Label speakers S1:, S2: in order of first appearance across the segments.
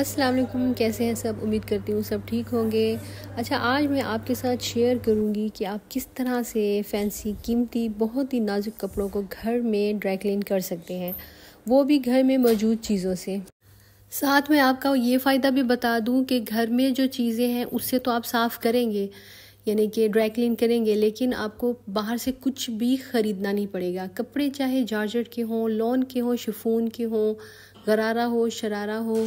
S1: अस्सलाम वालेकुम कैसे हैं सब उम्मीद करती हूँ सब ठीक होंगे अच्छा आज मैं आपके साथ शेयर करूँगी कि आप किस तरह से फैंसी कीमती बहुत ही नाजुक कपड़ों को घर में ड्राई क्लीन कर सकते हैं वो भी घर में मौजूद चीज़ों से साथ में आपका ये फ़ायदा भी बता दूँ कि घर में जो चीज़ें हैं उससे तो आप साफ़ करेंगे यानी कि ड्राई क्लीन करेंगे लेकिन आपको बाहर से कुछ भी ख़रीदना नहीं पड़ेगा कपड़े चाहे जॉर्जेट के हों लॉन के हों शिफोन के हों गरारा हो शरारा हो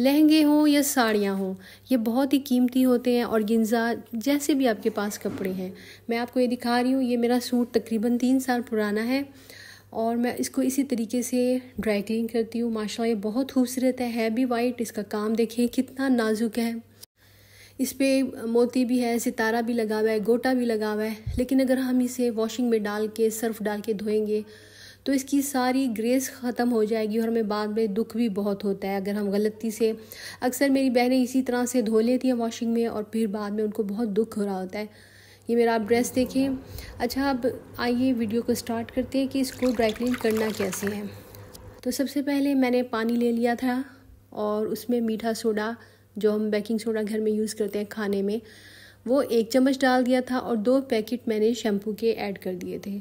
S1: लहंगे हों या साड़ियाँ हों ये बहुत ही कीमती होते हैं और गिंजा जैसे भी आपके पास कपड़े हैं मैं आपको ये दिखा रही हूँ ये मेरा सूट तकरीबन तीन साल पुराना है और मैं इसको इसी तरीके से ड्राई क्लीन करती हूँ माशा ये बहुत खूबसूरत है हैवी भी वाइट इसका काम देखें कितना नाजुक है इस पर मोती भी है सितारा भी लगा हुआ है गोटा भी लगा हुआ है लेकिन अगर हम इसे वॉशिंग में डाल के सर्फ डाल के धोएंगे तो इसकी सारी ग्रेस ख़त्म हो जाएगी और हमें बाद में दुख भी बहुत होता है अगर हम गलती से अक्सर मेरी बहनें इसी तरह से धो लेती हैं वॉशिंग में और फिर बाद में उनको बहुत दुख हो रहा होता है ये मेरा आप ड्रेस देखें अच्छा अब आइए वीडियो को स्टार्ट करते हैं कि इसको ड्राई क्लीन करना कैसे है तो सबसे पहले मैंने पानी ले लिया था और उसमें मीठा सोडा जो हम बेकिंग सोडा घर में यूज़ करते हैं खाने में वो एक चम्मच डाल दिया था और दो पैकेट मैंने शैम्पू के ऐड कर दिए थे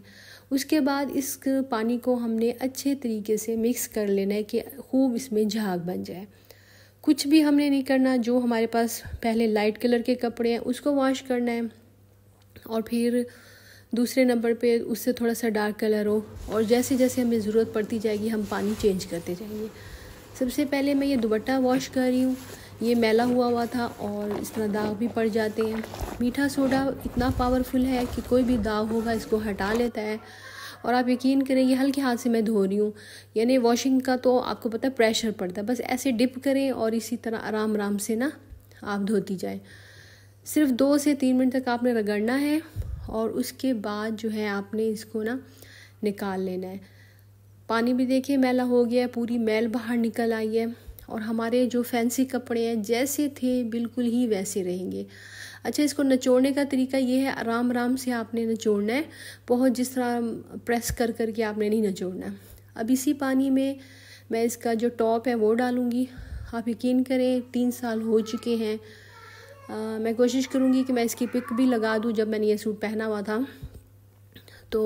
S1: उसके बाद इस पानी को हमने अच्छे तरीके से मिक्स कर लेना है कि खूब इसमें झाग बन जाए कुछ भी हमने नहीं करना जो हमारे पास पहले लाइट कलर के कपड़े हैं उसको वॉश करना है और फिर दूसरे नंबर पे उससे थोड़ा सा डार्क कलर हो और जैसे जैसे हमें ज़रूरत पड़ती जाएगी हम पानी चेंज करते जाएंगे सबसे पहले मैं ये दुपट्टा वॉश कर रही हूँ ये मैला हुआ हुआ था और इस तरह दाग भी पड़ जाते हैं मीठा सोडा इतना पावरफुल है कि कोई भी दाग होगा इसको हटा लेता है और आप यकीन करें ये हल्के हाथ से मैं धो रही हूँ यानी वॉशिंग का तो आपको पता है प्रेशर पड़ता है बस ऐसे डिप करें और इसी तरह आराम आराम से ना आप धोती जाए सिर्फ दो से तीन मिनट तक आपने रगड़ना है और उसके बाद जो है आपने इसको ना निकाल लेना है पानी भी देखिए मैला हो गया है पूरी मैल बाहर निकल आई है और हमारे जो फैंसी कपड़े हैं जैसे थे बिल्कुल ही वैसे रहेंगे अच्छा इसको नचोड़ने का तरीका ये है आराम आराम से आपने नचोड़ना है बहुत जिस तरह प्रेस कर कर के आपने नहीं नचोड़ना अब इसी पानी में मैं इसका जो टॉप है वो डालूँगी आप यकीन करें तीन साल हो चुके हैं आ, मैं कोशिश करूँगी कि मैं इसकी पिक भी लगा दूँ जब मैंने ये सूट पहना हुआ था तो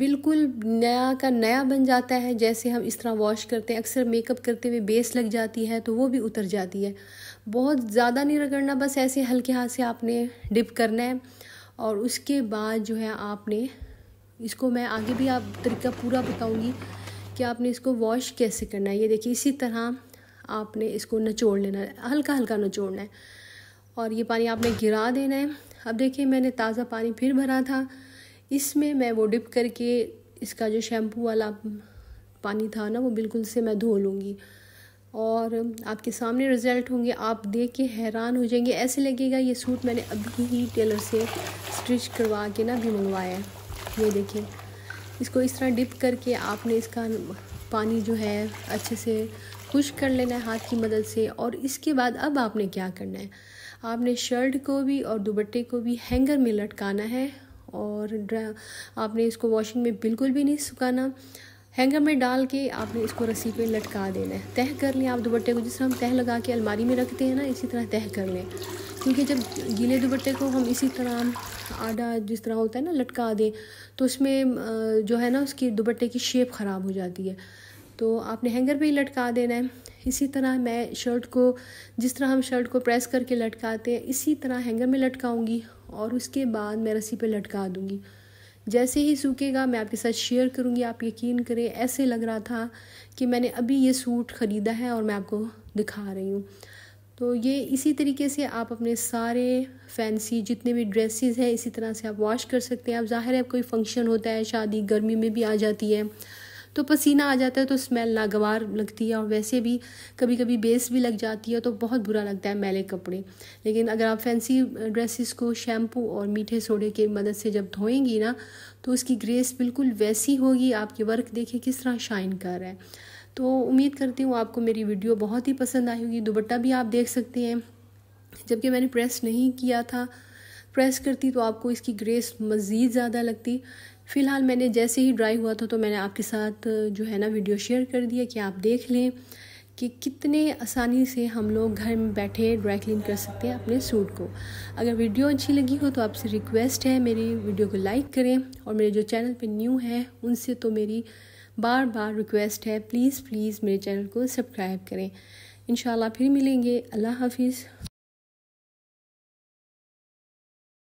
S1: बिल्कुल नया का नया बन जाता है जैसे हम इस तरह वॉश करते हैं अक्सर मेकअप करते हुए बेस लग जाती है तो वो भी उतर जाती है बहुत ज़्यादा नहीं रगड़ना बस ऐसे हल्के हाथ से आपने डिप करना है और उसके बाद जो है आपने इसको मैं आगे भी आप तरीका पूरा बताऊंगी कि आपने इसको वॉश कैसे करना है ये देखिए इसी तरह आपने इसको नचोड़ लेना है हल्का हल्का नचोड़ना है और ये पानी आपने गिरा देना है अब देखिए मैंने ताज़ा पानी फिर भरा था इसमें मैं वो डिप करके इसका जो शैम्पू वाला पानी था ना वो बिल्कुल से मैं धो लूँगी और आपके सामने रिज़ल्ट होंगे आप देख के हैरान हो जाएंगे ऐसे लगेगा ये सूट मैंने अभी ही टेलर से स्टिच करवा के ना भी मंगवाया है ये देखिए इसको इस तरह डिप करके आपने इसका पानी जो है अच्छे से खुश कर लेना है हाथ की मदद से और इसके बाद अब आपने क्या करना है आपने शर्ट को भी और दुपट्टे को भी हैंगर में लटकाना है और ड्रा आपने इसको वॉशिंग में बिल्कुल भी नहीं सुखाना हैंगर में डाल के आपने इसको रस्सी पे लटका देना है तह कर लें आप दुपट्टे को जिस तरह हम तह लगा के अलमारी में रखते हैं ना इसी तरह तह कर लें क्योंकि जब गीले दुपट्टे को हम इसी तरह आडा जिस तरह होता है ना लटका दें तो उसमें जो है ना उसकी दुपट्टे की शेप ख़राब हो जाती है तो आपने हैंगर पे ही लटका देना है इसी तरह मैं शर्ट को जिस तरह हम शर्ट को प्रेस करके लटकाते हैं इसी तरह हैंगर में लटकाऊंगी और उसके बाद मैं रस्सी पे लटका दूंगी जैसे ही सूखेगा मैं आपके साथ शेयर करूंगी आप यकीन करें ऐसे लग रहा था कि मैंने अभी ये सूट ख़रीदा है और मैं आपको दिखा रही हूँ तो ये इसी तरीके से आप अपने सारे फैंसी जितने भी ड्रेसेस हैं इसी तरह से आप वॉश कर सकते हैं आप जाहिर है कोई फंक्शन होता है शादी गर्मी में भी आ जाती है तो पसीना आ जाता है तो स्मेल नागवार लगती है और वैसे भी कभी कभी बेस भी लग जाती है तो बहुत बुरा लगता है मैले कपड़े लेकिन अगर आप फैंसी ड्रेसेस को शैम्पू और मीठे सोडे की मदद से जब धोएंगी ना तो उसकी ग्रेस बिल्कुल वैसी होगी आपके वर्क देखें किस तरह शाइन कर रहा है तो उम्मीद करती हूँ आपको मेरी वीडियो बहुत ही पसंद आई होगी दुबट्टा भी आप देख सकते हैं जबकि मैंने प्रेस नहीं किया था प्रेस करती तो आपको इसकी ग्रेस मज़ीद ज़्यादा लगती फ़िलहाल मैंने जैसे ही ड्राई हुआ था तो मैंने आपके साथ जो है ना वीडियो शेयर कर दिया कि आप देख लें कि कितने आसानी से हम लोग घर में बैठे ड्राई क्लीन कर सकते हैं अपने सूट को अगर वीडियो अच्छी लगी हो तो आपसे रिक्वेस्ट है मेरी वीडियो को लाइक करें और मेरे जो चैनल पे न्यू हैं उनसे तो मेरी बार बार रिक्वेस्ट है प्लीज़ प्लीज़ मेरे चैनल को सब्सक्राइब करें इन फिर मिलेंगे अल्लाह हाफिज़